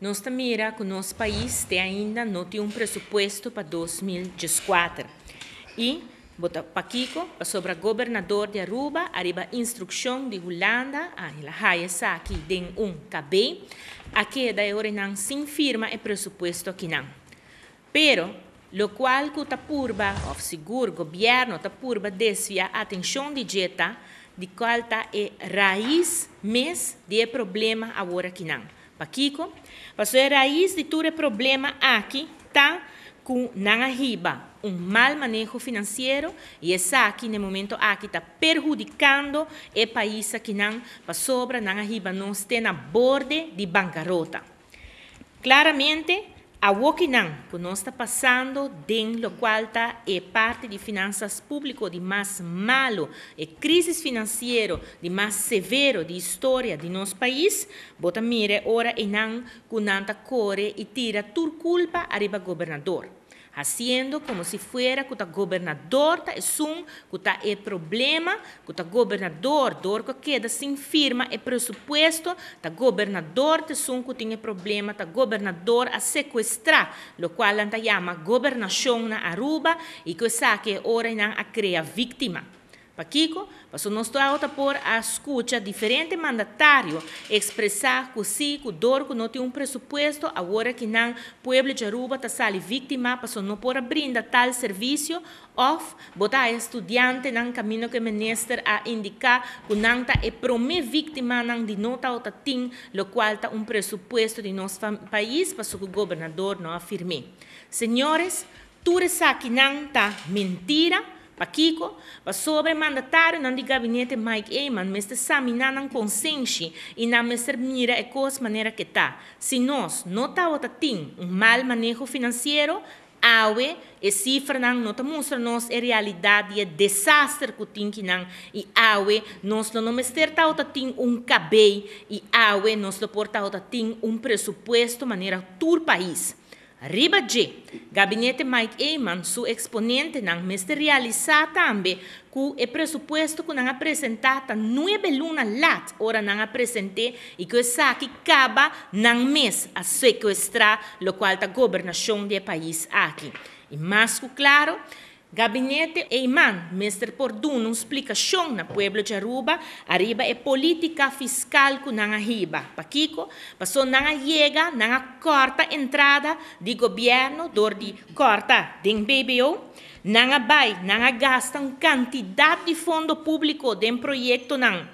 Nossa mira que o nosso país tem ainda não tem um presupuesto para 2014. E, bota Paquico, sobre governador de Aruba, arriba instrução de Holanda, a Hayesa, aqui tem um KB, que da Orenan se firma e presupuesto aqui não. Pero, lo qual que o purba, ou seguro, governo, tapurba desvia a atenção de dieta, de qual tá a raiz, mês de problema agora aqui não. Paquico. Você raiz de todo problema aqui está com não arriba um mal manejo financeiro e essa aqui no momento aqui está perjudicando o país aqui não sobra não arriba não está na borda de bancarrota. Claramente a Wokinan, que está passando, den lo qual está é parte de finanças públicas de mais malo, e crise financeira de mais severo de história de nosso país, bota mire ora com kunanta core e tira tur culpa arriba governador haciendo como si fuera que el gobernador es un, que el problema, que el gobernador, dor que queda sin firma, el presupuesto, el gobernador es un que tiene problema, el gobernador a secuestrar, lo cual anda llama gobernación na Aruba y que esa que ahora a crea víctima. Paquico passou nosso auto por a escuta diferente mandatário expressar que si, o dor, que não tem um pressuposto, agora que não povo de Aruba está sali vítima, passou não por brinda tal serviço, of botar estudante no caminho que o ministro a indicar que não está é promê vítima não de nota ou tatim, lo qual está um pressuposto de nosso país, passou que o governador não afirme. Senhores, tudo isso aqui não está mentira, Pakiko, Kiko, pa sobre mandatário não de gabinete Mike Eman, mas sami não não consenso e não mestre mira e coisa maneira que tá. Se nós não tá outra tem um mal manejo financeiro, awe e cifra não nota mostra nos a realidade e desastre que tem e awe nós não mestre tá outra tem um cabei e awe nós não porta outra tem um pressuposto maneira tur país. Riba G, gabinete Mike Eyman, su exponente nan ministerializa tambe ku e presupuesto ku nan apresentata nueve luna lat ora nan apresente e que saque caba n'ang mes a sequestrar lo qual ta gobernación de país aqui. E mais claro, Gabinete Eiman, Mr. Pordun, não explica chão na Pueblo de Aruba, arriba é política fiscal que não arriba. Paquico, passou não chega, não corta entrada de governo, dor de corta de BBO, não vai, não gasta quantidade de fundo público de um projeto não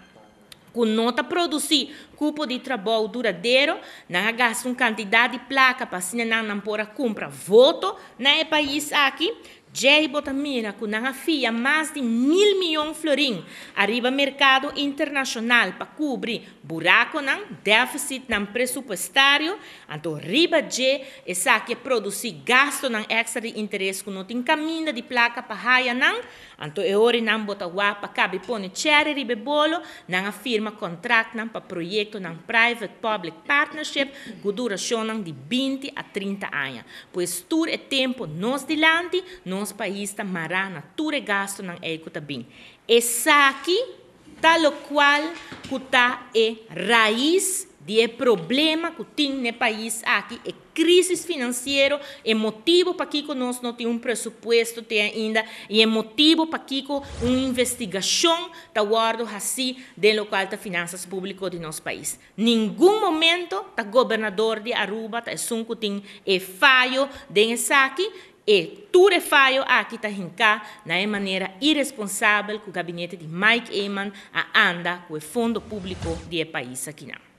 Com nota produzir cupo de trabalho duradouro, não gasto um quantidade de placa para se não, não pôr compra voto, não é país aqui, Jerry Botamira, que não afia mais de mil milhões de florins, arriba mercado internacional para cobrir buraco não déficit não presupuestário então riba de essa que é produzir gasto não extra de interesse que não tem caminho de placa para raia não, então é hora não botar para cabe pone cherry ribe bolo, não firma contrato não para projeto projecten ng private-public partnership dura duração de 20 a 30 anos, pois tur é tempo nos dilante, nos país está mará na ture gasto ng eco tabin. Essa aqui, tal qual, está é raiz de problema que tem no país aqui, é crise financeira, é motivo para que nós não tenhamos um presupuesto ainda, e é motivo para que uma investigação está guardo assim de local das tá finanças públicas de nosso país. Nenhum momento o governador de Aruba está assumindo tem é falho desse é aqui, e tudo é falho aqui está cá na maneira irresponsável que o gabinete de Mike Eman anda com o fundo público do país aqui não.